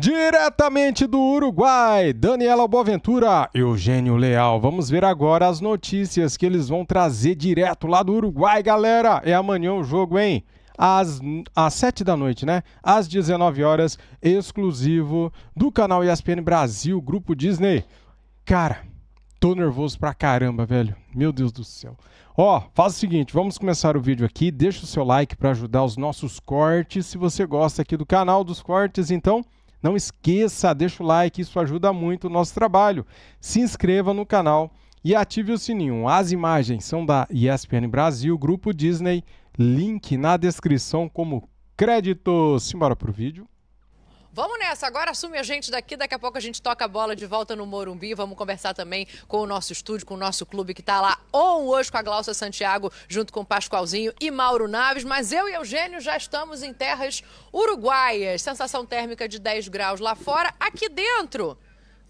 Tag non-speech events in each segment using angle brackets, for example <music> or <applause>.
Diretamente do Uruguai, Daniela Boaventura, Eugênio Leal. Vamos ver agora as notícias que eles vão trazer direto lá do Uruguai, galera. É amanhã o jogo, hein? Às, às 7 da noite, né? Às 19 horas, exclusivo do canal ESPN Brasil, Grupo Disney. Cara, tô nervoso pra caramba, velho. Meu Deus do céu. Ó, faz o seguinte, vamos começar o vídeo aqui. Deixa o seu like para ajudar os nossos cortes. Se você gosta aqui do canal dos cortes, então não esqueça, deixa o like, isso ajuda muito o nosso trabalho. Se inscreva no canal e ative o sininho. As imagens são da ESPN Brasil, Grupo Disney, link na descrição como crédito. Simbora pro vídeo vamos nessa. Agora assume a gente daqui. Daqui a pouco a gente toca a bola de volta no Morumbi. Vamos conversar também com o nosso estúdio, com o nosso clube que está lá on hoje com a Glaucia Santiago, junto com o Pascoalzinho e Mauro Naves. Mas eu e Eugênio já estamos em terras uruguaias. Sensação térmica de 10 graus lá fora. Aqui dentro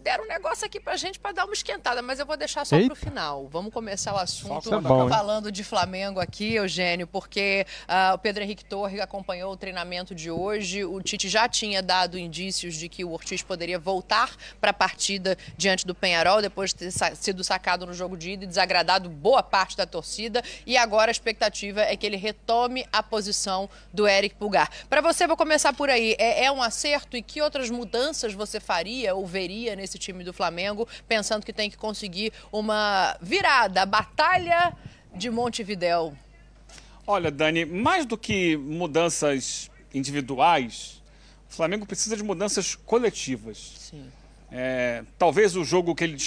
deram um negócio aqui pra gente para dar uma esquentada, mas eu vou deixar só Eita. pro final. Vamos começar o assunto é bom, falando hein? de Flamengo aqui, Eugênio, porque uh, o Pedro Henrique Torre acompanhou o treinamento de hoje. O Tite já tinha dado indícios de que o Ortiz poderia voltar para a partida diante do Penharol, depois de ter sa sido sacado no jogo de ida e desagradado boa parte da torcida. E agora a expectativa é que ele retome a posição do Eric Pulgar. Para você, vou começar por aí. É, é um acerto e que outras mudanças você faria ou veria nesse esse time do Flamengo, pensando que tem que conseguir uma virada, a batalha de Montevidéu? Olha, Dani, mais do que mudanças individuais, o Flamengo precisa de mudanças coletivas. Sim. É, talvez o jogo que ele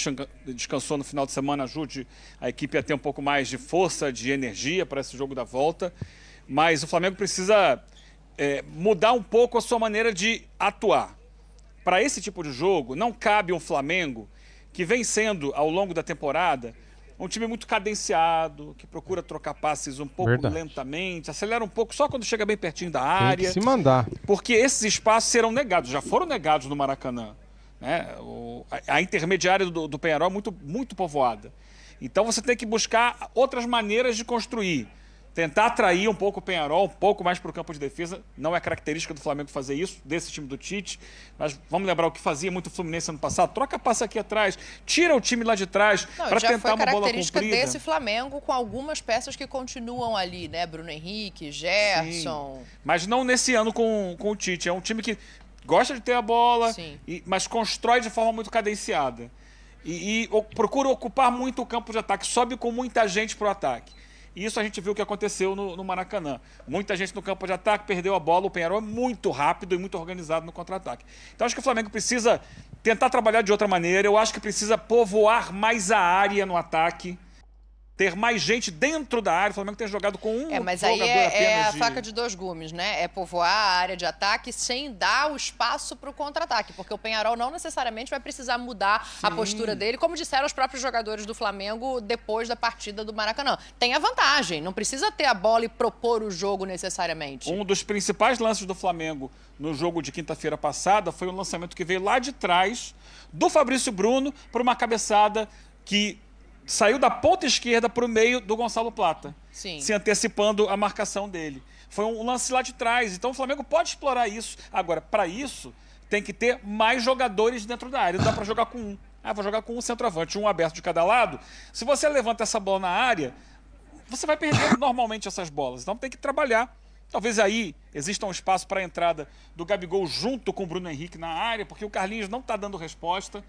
descansou no final de semana ajude a equipe a ter um pouco mais de força, de energia para esse jogo da volta. Mas o Flamengo precisa é, mudar um pouco a sua maneira de atuar para esse tipo de jogo, não cabe um Flamengo que vem sendo, ao longo da temporada, um time muito cadenciado, que procura trocar passes um pouco Verdade. lentamente, acelera um pouco só quando chega bem pertinho da área. se mandar. Porque esses espaços serão negados, já foram negados no Maracanã. Né? O, a, a, intermediária do, do Penharol é muito, muito povoada. Então você tem que buscar outras maneiras de construir tentar atrair um pouco o Penharol, um pouco mais para o campo de defesa. Não é característica do Flamengo fazer isso, desse time do Tite. Mas vamos lembrar o que fazia muito o Fluminense ano passado. Troca passa aqui atrás, tira o time lá de trás para tentar uma bola comprida. característica desse Flamengo com algumas peças que continuam ali, né? Bruno Henrique, Gerson. Sim. Mas não nesse ano com, com o Tite. É um time que gosta de ter a bola, e, mas constrói de forma muito cadenciada. E, e o, procura ocupar muito o campo de ataque, sobe com muita gente para o ataque. E isso a gente viu o que aconteceu no, no, Maracanã. Muita gente no campo de ataque perdeu a bola, o Penharol é muito rápido e muito organizado no contra-ataque. Então acho que o Flamengo precisa tentar trabalhar de outra maneira, eu acho que precisa povoar mais a área no ataque ter mais gente dentro da área. O Flamengo tem jogado com um é, mas jogador aí é, é a de... faca de dois gumes, né? É povoar a área de ataque sem dar o espaço para o contra-ataque, porque o Penharol não necessariamente vai precisar mudar Sim. a postura dele, como disseram os próprios jogadores do Flamengo depois da partida do Maracanã. Tem a vantagem, não precisa ter a bola e propor o jogo necessariamente. Um dos principais lances do Flamengo no jogo de quinta-feira passada foi um lançamento que veio lá de trás do Fabrício Bruno para uma cabeçada que saiu da ponta esquerda para o meio do Gonçalo Plata, Sim. se antecipando a marcação dele. Foi um lance lá de trás. Então o Flamengo pode explorar isso. Agora, para isso, tem que ter mais jogadores dentro da área. Não dá para jogar com um. Ah, vou jogar com um centroavante, um aberto de cada lado. Se você levanta essa bola na área, você vai perder <coughs> normalmente essas bolas. Então tem que trabalhar. Talvez aí exista um espaço para a entrada do Gabigol junto com o Bruno Henrique na área, porque o Carlinhos não está dando resposta.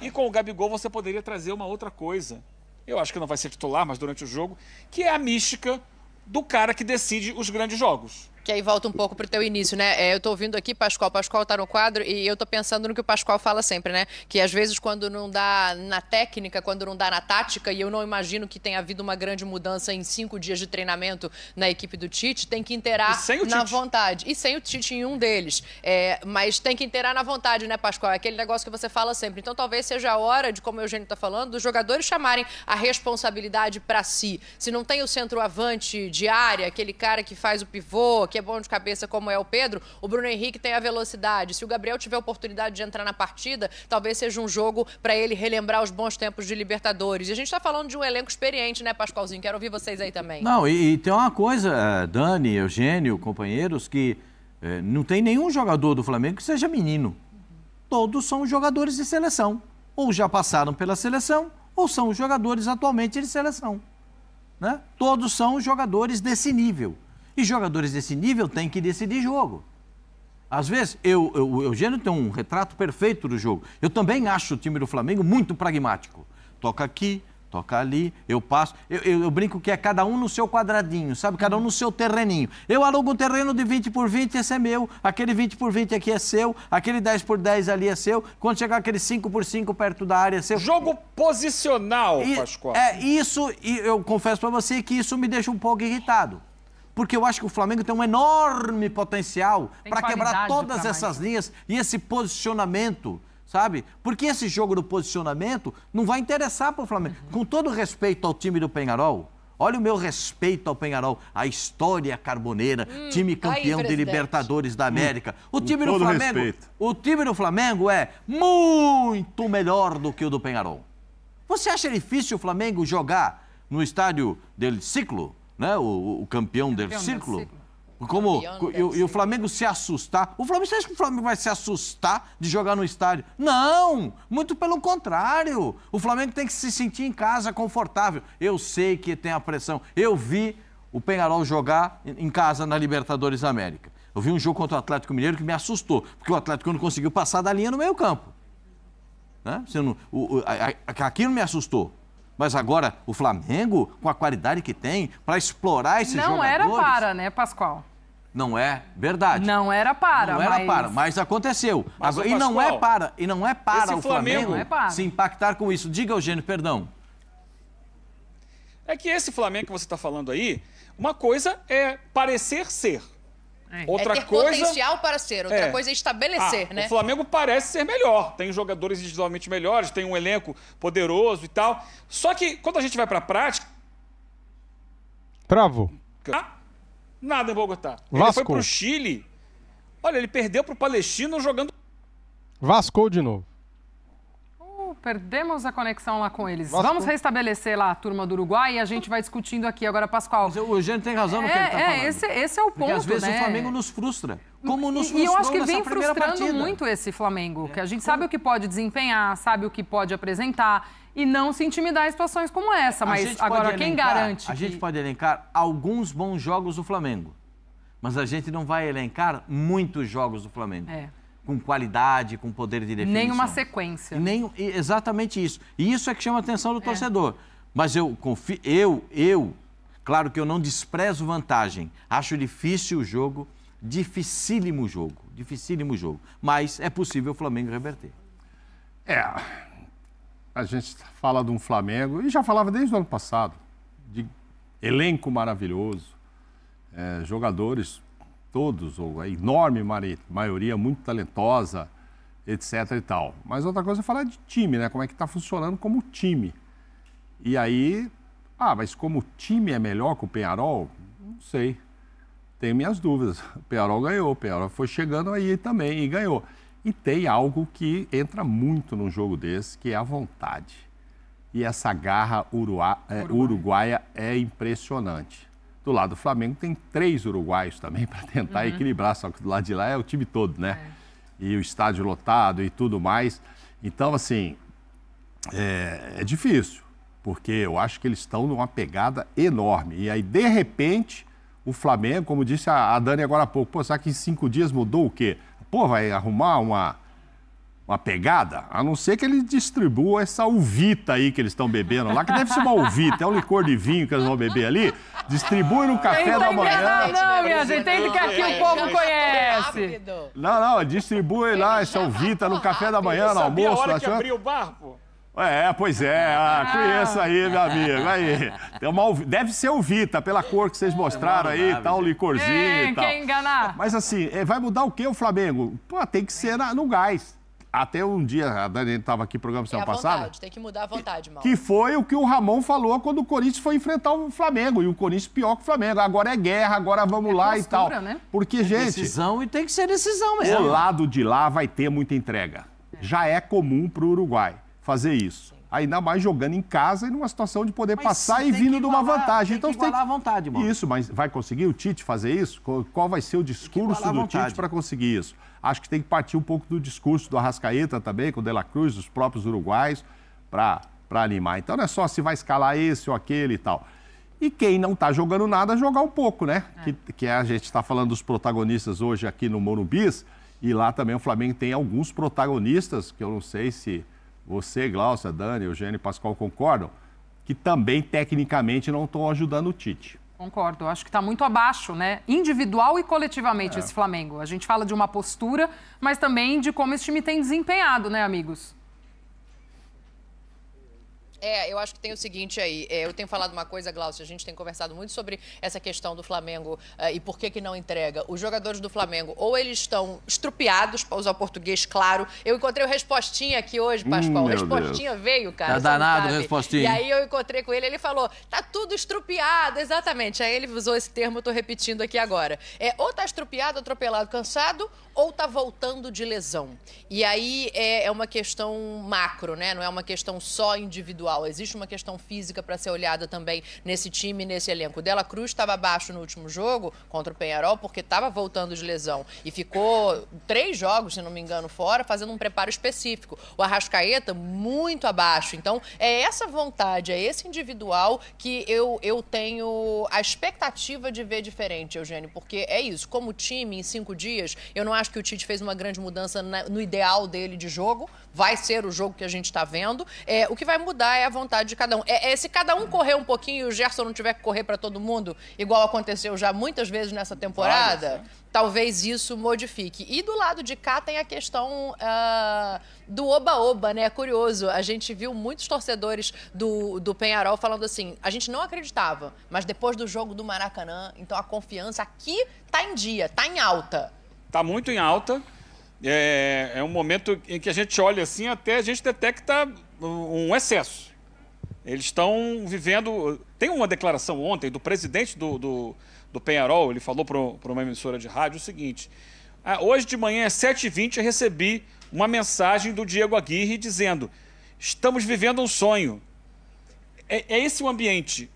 E com o Gabigol você poderia trazer uma outra coisa. Eu acho que não vai ser titular, mas durante o jogo, que é a mística do cara que decide os grandes jogos que aí volta um pouco pro teu início, né? É, eu tô ouvindo aqui, Pascoal, Pascoal tá no quadro e eu tô pensando no que o Pascoal fala sempre, né? Que às vezes quando não dá na técnica, quando não dá na tática, e eu não imagino que tenha havido uma grande mudança em cinco dias de treinamento na equipe do Tite, tem que inteirar na vontade. E sem o Tite em um deles. É, mas tem que inteirar na vontade, né, Pascoal? É aquele negócio que você fala sempre. Então talvez seja a hora de, como o Eugênio tá falando, dos jogadores chamarem a responsabilidade para si. Se não tem o centroavante de área, aquele cara que faz o pivô, que é bom de cabeça como é o Pedro, o Bruno Henrique tem a velocidade. Se o Gabriel tiver oportunidade de entrar na partida, talvez seja um jogo para ele relembrar os bons tempos de Libertadores. E a gente está falando de um elenco experiente, né, Pascoalzinho? Quero ouvir vocês aí também. Não, e, e tem uma coisa, eh, Dani, Eugênio, companheiros, que é, não tem nenhum jogador do Flamengo que seja menino. Todos são jogadores de seleção. Ou já passaram pela seleção, ou são jogadores atualmente de seleção. Né? Todos são jogadores desse nível. E jogadores desse nível têm que decidir jogo. Às vezes, eu, eu, o Eugênio tem um retrato perfeito do jogo. Eu também acho o time do Flamengo muito pragmático. Toca aqui, toca ali, eu passo. Eu, eu, eu, brinco que é cada um no seu quadradinho, sabe? Cada um no seu terreninho. Eu alugo um terreno de 20 por 20, esse é meu. Aquele 20 por 20 aqui é seu. Aquele 10 por 10 ali é seu. Quando chegar aquele 5 por 5 perto da área é seu. Jogo posicional, e, Pascoal. É, isso, e eu confesso para você que isso me deixa um pouco irritado porque eu acho que o Flamengo tem um enorme potencial para quebrar todas essas linhas e esse posicionamento sabe? Porque esse jogo do posicionamento não vai interessar para o Flamengo. Uhum. Com todo respeito ao time do Penharol, olha o meu respeito ao Penharol, a história carboneira, hum, time tá campeão aí, de Libertadores da hum. América. Hum, o time do Flamengo, respeito. o time do Flamengo é muito melhor do que o do Penharol. Você acha difícil o Flamengo jogar no estádio dele, Ciclo? né? o, o campeão, o campeão do, círculo. círculo. Como e, o Flamengo se assustar. O Flamengo, você acha que o Flamengo vai se assustar de jogar no estádio? Não! Muito pelo contrário. O Flamengo tem que se sentir em casa, confortável. Eu sei que tem a pressão. Eu vi o Penharol jogar em casa na Libertadores América. Eu vi um jogo contra o Atlético Mineiro que me assustou, porque o Atlético não conseguiu passar da linha no meio campo. Né? Não, o, o, a, a, aquilo me assustou. Mas agora o Flamengo, com a qualidade que tem, para explorar esses não Não era para, né, Pascoal? Não é verdade. Não era para. Não era mas... para, mas aconteceu. Mas, agora, Pascoal, e não é para, e não é para o Flamengo, Flamengo é se impactar com isso. Diga, Eugênio, perdão. É que esse Flamengo que você está falando aí, uma coisa é parecer ser. É. Outra é ter coisa, potencial para ser, outra é. coisa é estabelecer, ah, né? O Flamengo parece ser melhor, tem jogadores individualmente melhores, tem um elenco poderoso e tal. Só que quando a gente vai para a prática, Bravo. Ah, nada em Bogotá. Vasco. Ele foi pro Chile. Olha, ele perdeu pro Palestino jogando Vasco de novo perdemos a conexão lá com eles. Vamos restabelecer lá a turma do Uruguai e a gente vai discutindo aqui agora, Pascoal. Mas o Eugênio tem razão no que é, ele está é, falando. Esse, esse é o ponto. Porque às vezes né? o Flamengo nos frustra. Como nos frustrou E eu acho que vem frustrando partida. muito esse Flamengo, é. que a gente sabe o que pode desempenhar, sabe o que pode apresentar e não se intimidar em situações como essa. Mas agora, elencar, quem garante? A gente pode elencar alguns bons jogos do Flamengo, mas a gente não vai elencar muitos jogos do Flamengo. É com qualidade, com poder de defesa Nenhuma sequência. Nem, exatamente isso. E isso é que chama a atenção do é. torcedor. Mas eu confio, eu, eu, claro que eu não desprezo vantagem. Acho difícil o jogo, dificílimo jogo, dificílimo jogo. Mas é possível o Flamengo reverter. É, a gente fala de um Flamengo, e já falava desde o ano passado, de elenco maravilhoso, é, jogadores todos, ou a enorme maioria, muito talentosa, etc e tal. Mas outra coisa é falar de time, né? Como é que está funcionando como time. E aí, ah, mas como time é melhor que o Penharol? Não sei. Tenho minhas dúvidas. O <laughs> Penharol ganhou, o Penharol foi chegando aí também e ganhou. E tem algo que entra muito num jogo desse, que é a vontade. E essa garra urua, é, uruguaia é impressionante. Do lado do Flamengo tem três uruguaios também <laughs> para tentar uhum. equilibrar, só que do lado de lá é o time todo, né? É. E o estádio lotado e tudo mais. Então, assim, é, é difícil, porque eu acho que eles estão numa pegada enorme. E aí, de repente, o Flamengo, como disse a, a Dani agora há pouco, pô, será que em cinco dias mudou o quê? Pô, vai arrumar uma uma pegada, a não ser que ele distribua essa uvita aí que eles estão bebendo lá, que deve ser uma uvita, é um licor de vinho que eles vão beber ali, distribui no café da é manhã. Não, não, minha gente, tem que aqui o povo é conhece. Não, não, distribui lá essa uvita no café da manhã, no almoço. A hora que abriu o barco? É, pois é, <laughs> ah, conheço aí, meu amigo. Aí. Tem uma, deve ser o Vita, pela cor que vocês é, mostraram aí, tal, licorzinho é, e tal. Quem enganar? Mas assim, vai mudar o que o Flamengo? Pô, tem que ser na, no gás. Até um dia, a Dani estava aqui, programa é semana passada. Vontade, tem que mudar a vontade, Mauro. Que foi o que o Ramon falou quando o Corinthians foi enfrentar o Flamengo. E o Corinthians pior que o Flamengo. Agora é guerra, agora vamos é lá postura, e tal. Né? Porque, é gente. Decisão e tem que ser decisão mesmo. O lado de lá vai ter muita entrega. Já é comum para o Uruguai fazer isso. Ainda mais jogando em casa e numa situação de poder mas passar e vindo de uma vantagem. Tem então que igualar tem... à vontade, mano. Isso, mas vai conseguir o Tite fazer isso? Qual vai ser o discurso do Tite para conseguir isso? Acho que tem que partir um pouco do discurso do Arrascaeta também, com o De La Cruz, dos próprios uruguais, para animar. Então não é só se vai escalar esse ou aquele e tal. E quem não está jogando nada, jogar um pouco, né? É. Que, que a gente está falando dos protagonistas hoje aqui no Morumbis. E lá também o Flamengo tem alguns protagonistas, que eu não sei se você, Glaucia, Dani, Eugênio e Pascoal concordam que também tecnicamente não estão ajudando o Tite. Concordo, acho que está muito abaixo, né? Individual e coletivamente é. esse Flamengo. A gente fala de uma postura, mas também de como esse time tem desempenhado, né, amigos? É, eu acho que tem o seguinte aí, é, eu tenho falado uma coisa, Glaucio, a gente tem conversado muito sobre essa questão do Flamengo é, e por que que não entrega. Os jogadores do Flamengo, ou eles estão estrupiados, para usar o português claro, eu encontrei o Respostinha aqui hoje, hum, Pascoal, hum, Respostinha Deus. veio, cara. Tá danado nada, Respostinha. E aí eu encontrei com ele, ele falou, tá tudo estrupiado, exatamente, aí ele usou esse termo, eu tô repetindo aqui agora. É, ou tá estrupiado, atropelado, cansado, ou tá voltando de lesão. E aí é, é uma questão macro, né, não é uma questão só individual Existe uma questão física para ser olhada também nesse time, nesse elenco. Dela Cruz estava abaixo no último jogo contra o Penharol porque estava voltando de lesão e ficou três jogos, se não me engano, fora, fazendo um preparo específico. O Arrascaeta muito abaixo. Então, é essa vontade, é esse individual que eu, eu tenho a expectativa de ver diferente, Eugênio, porque é isso. Como time, em cinco dias, eu não acho que o Tite fez uma grande mudança no ideal dele de jogo, vai ser o jogo que a gente está vendo. É, o que vai mudar é a vontade de cada um. É, é se cada um correr um pouquinho e o Gerson não tiver que correr para todo mundo, igual aconteceu já muitas vezes nessa temporada, talvez isso modifique. E do lado de cá tem a questão uh, do oba-oba, né? É curioso, a gente viu muitos torcedores do, do Penharol falando assim, a gente não acreditava, mas depois do jogo do Maracanã, então a confiança aqui tá em dia, tá em alta. Tá muito em alta é, é um momento em que a gente olha assim, até a gente detecta um excesso. Eles estão vivendo. Tem uma declaração ontem do presidente do, do, do Penharol, ele falou para uma emissora de rádio o seguinte: ah, hoje de manhã, às 7h20, eu recebi uma mensagem do Diego Aguirre dizendo: estamos vivendo um sonho. É, é esse o ambiente.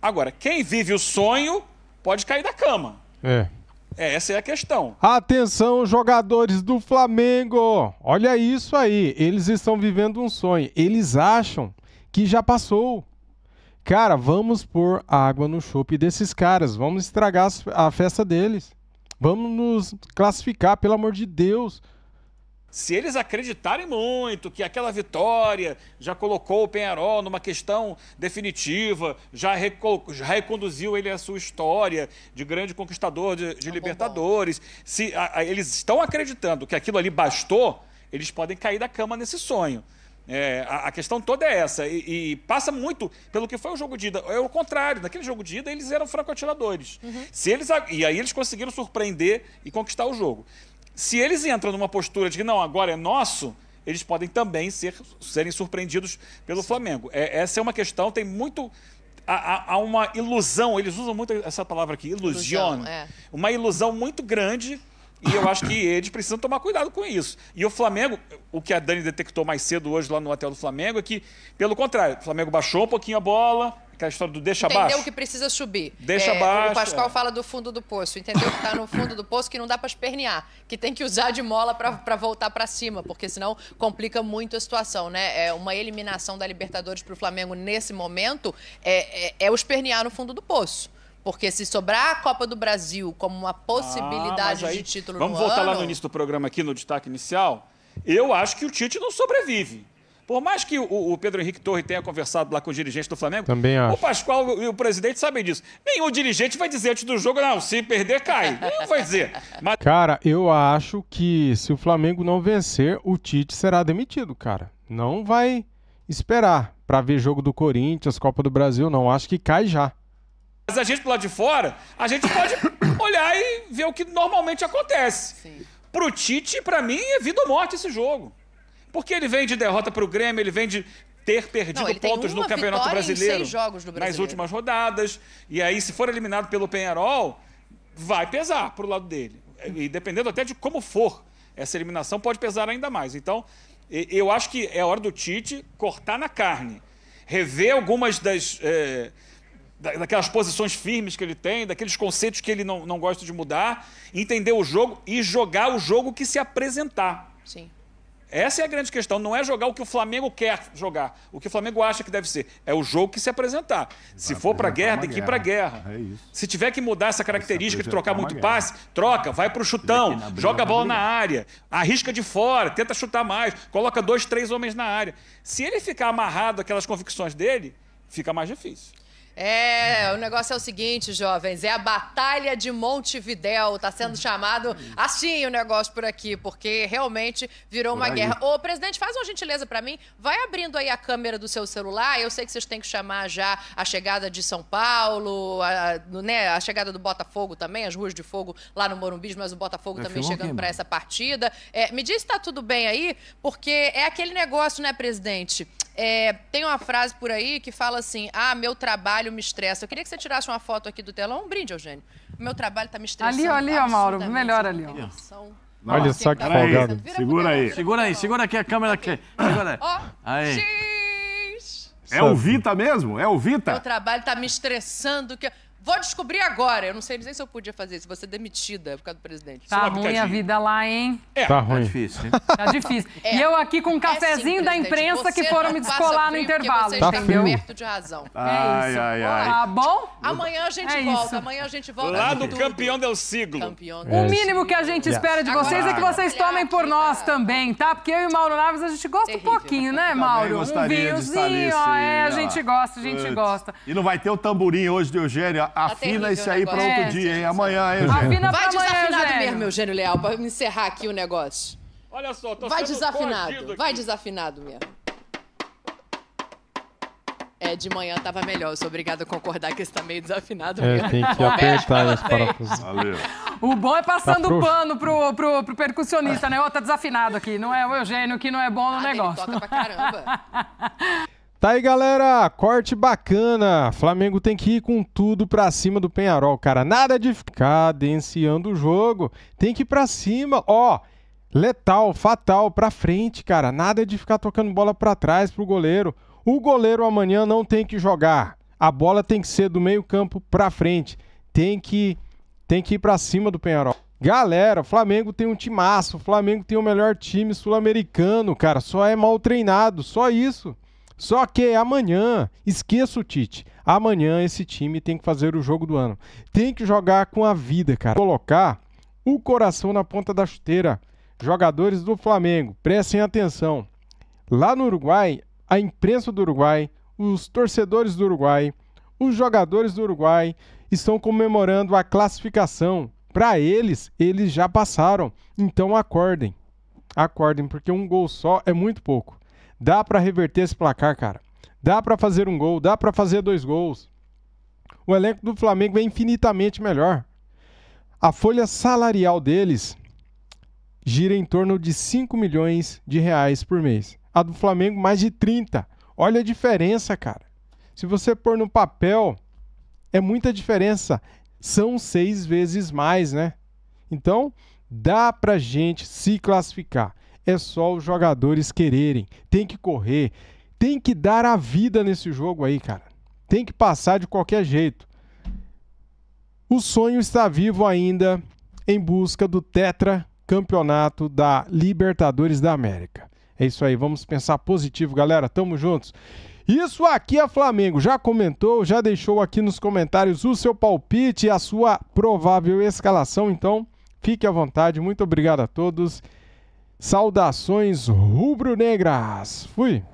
Agora, quem vive o sonho pode cair da cama. É. É, essa é a questão. Atenção, jogadores do Flamengo! Olha isso aí, eles estão vivendo um sonho. Eles acham que já passou. Cara, vamos pôr água no chope desses caras, vamos estragar a festa deles. Vamos nos classificar, pelo amor de Deus se eles acreditarem muito que aquela vitória já colocou o Penharol numa questão definitiva, já, já reconduziu ele à sua história de grande conquistador de, de é Libertadores, bom. se a, a, eles estão acreditando que aquilo ali bastou, eles podem cair da cama nesse sonho. É, a, a, questão toda é essa. E, e, passa muito pelo que foi o jogo de ida. É o contrário. Naquele jogo de ida, eles eram franco-atiradores. Uhum. Se eles, e aí eles conseguiram surpreender e conquistar o jogo. Se eles entram numa postura de que não, agora é nosso, eles podem também ser, serem surpreendidos pelo Flamengo. É, essa é uma questão, tem muito. Há, há, uma ilusão, eles usam muito essa palavra aqui, ilusion. ilusão. É. Uma ilusão muito grande. E eu acho que eles precisam tomar cuidado com isso. E o Flamengo, o que a Dani detectou mais cedo hoje lá no hotel do Flamengo é que, pelo contrário, o Flamengo baixou um pouquinho a bola, aquela história do deixa entendeu baixo. Entendeu que precisa subir. Deixa é, baixo. O Pascoal é. fala do fundo do poço. Entendeu que está no fundo do poço que não dá para espernear, que tem que usar de mola para voltar para cima, porque senão complica muito a situação, né? É uma eliminação da Libertadores para o Flamengo nesse momento é, é, é o espernear no fundo do poço. Porque se sobrar a Copa do Brasil como uma possibilidade ah, aí, de título vamos no Vamos voltar ano... lá no início do programa aqui, no destaque inicial. Eu acho que o Tite não sobrevive. Por mais que o, o, Pedro Henrique Torre tenha conversado lá com o dirigente do Flamengo, Também acho. o Pascoal e o presidente sabem disso. Nenhum dirigente vai dizer antes do jogo, não, se perder, cai. Nenhum vai dizer. Mas... Cara, eu acho que se o Flamengo não vencer, o Tite será demitido, cara. Não vai esperar para ver jogo do Corinthians, Copa do Brasil, não. Acho que cai já. Mas a gente do lado de fora, a gente pode <coughs> olhar e ver o que normalmente acontece. Sim. Pro Tite, para mim, é vida ou morte esse jogo. Porque ele vem de derrota para o Grêmio, ele vem de ter perdido Não, pontos no Campeonato Brasileiro, brasileiro nas últimas rodadas. E aí, se for eliminado pelo Penharol, vai pesar para o lado dele. E dependendo até de como for essa eliminação, pode pesar ainda mais. Então, eu acho que é hora do Tite cortar na carne, rever algumas das. É, daquelas posições firmes que ele tem, daqueles conceitos que ele não, não gosta de mudar, entender o jogo e jogar o jogo que se apresentar. Sim. Essa é a grande questão. Não é jogar o que o Flamengo quer jogar, o que o Flamengo acha que deve ser. É o jogo que se apresentar. Se for para guerra, tem que ir para guerra. É se tiver que mudar essa característica de trocar muito guerra. passe, troca, vai para o chutão, briga, joga a bola na, área, arrisca de fora, tenta chutar mais, coloca dois, três homens na área. Se ele ficar amarrado aquelas convicções dele, fica mais difícil. É, o negócio é o seguinte, jovens, é a Batalha de Montevidéu, tá sendo chamado assim o negócio por aqui, porque realmente virou uma guerra. Ô, presidente, faz uma gentileza para mim, vai abrindo aí a câmera do seu celular, eu sei que vocês têm que chamar já a chegada de São Paulo, a, né, a chegada do Botafogo também, as ruas de fogo lá no Morumbi, mas o Botafogo é, também chegando para essa partida. É, me diz se tá tudo bem aí, porque é aquele negócio, né, presidente? É, tem uma frase por aí que fala assim, ah, meu trabalho trabalho me estressa. Eu queria que você tirasse uma foto aqui do telão, um brinde, Eugênio. O meu trabalho está me estressando. Ali, ali, ó, Mauro, melhor ali, ó. Não, Olha só que folgado. Segura aí. Segura aí, segura aqui a câmera aqui. Segura aí. É o Vita mesmo? É o Vita? Meu trabalho tá me estressando. Que... Vou descobrir agora. Eu não sei nem se eu podia fazer isso. você demitida por causa do presidente. Tá ruim a vida lá, hein? É, Tá ruim. Tá difícil, hein? Tá difícil. <laughs> É. E eu aqui com um é cafezinho da imprensa que foram me descolar no intervalo. Tá têm frio. de razão. É Ai, isso. ai, ai. Tá bom? Amanhã a gente É volta. isso. Amanhã a gente volta. Lá do campeão del siglo. Campeão. O mínimo que a gente espera de Agora vocês é que vocês tomem por nós também, tá? Porque eu e o Mauro Naves a gente gosta Terrível. um pouquinho, né, Mauro? Um gostaria vinhozinho, é, a gente gosta, a gente gosta. E não vai ter o tamborim hoje de Eugênio. Tá tá afina isso aí para outro é, dia, hein? Amanhã, hein, Eugênio? Vai desafinado Eugênio. mesmo, Eugênio Leal, para encerrar aqui o negócio. Olha só, tô Vai desafinado, vai desafinado mesmo. É, de manhã tava melhor. Eu sou obrigada a concordar que está tá meio desafinado é, mesmo. É, tem que apertar esse parafusos. Valeu. O bom é passando tá o pano pro, pro, pro percussionista, né? Ó, oh, tá desafinado aqui. Não é o Eugênio que não é bom no ah, negócio. Ele toca pra caramba. <laughs> Tá aí, galera, corte bacana. Flamengo tem que ir com tudo pra cima do Penharol, cara. Nada de ficar denunciando o jogo. Tem que ir pra cima, ó. Letal, fatal, pra frente, cara. Nada de ficar tocando bola pra trás pro goleiro. O goleiro amanhã não tem que jogar. A bola tem que ser do meio-campo pra frente. Tem que tem que ir pra cima do Penharol. Galera, Flamengo tem um timaço, Flamengo tem o melhor time sul-americano, cara, só é mal treinado, só isso. Só que amanhã, esqueça o Tite. Amanhã esse time tem que fazer o jogo do ano. Tem que jogar com a vida, cara. Colocar o coração na ponta da chuteira. Jogadores do Flamengo, prestem atenção. Lá no Uruguai, a imprensa do Uruguai, os torcedores do Uruguai, os jogadores do Uruguai estão comemorando a classificação. Para eles, eles já passaram. Então acordem. Acordem, porque um gol só é muito pouco. Dá para reverter esse placar, cara. Dá para fazer um gol, dá para fazer dois gols. O elenco do Flamengo é infinitamente melhor. A folha salarial deles gira em torno de 5 milhões de reais por mês. A do Flamengo mais de 30. Olha a diferença, cara. Se você pôr no papel, é muita diferença. São seis vezes mais, né? Então, dá pra gente se classificar é só os jogadores quererem. Tem que correr, tem que dar a vida nesse jogo aí, cara. Tem que passar de qualquer jeito. O sonho está vivo ainda em busca do tetra campeonato da Libertadores da América. É isso aí, vamos pensar positivo, galera. Tamo juntos. Isso aqui é Flamengo. Já comentou, já deixou aqui nos comentários o seu palpite e a sua provável escalação. Então, fique à vontade. Muito obrigado a todos Saudações rubro-negras. Fui.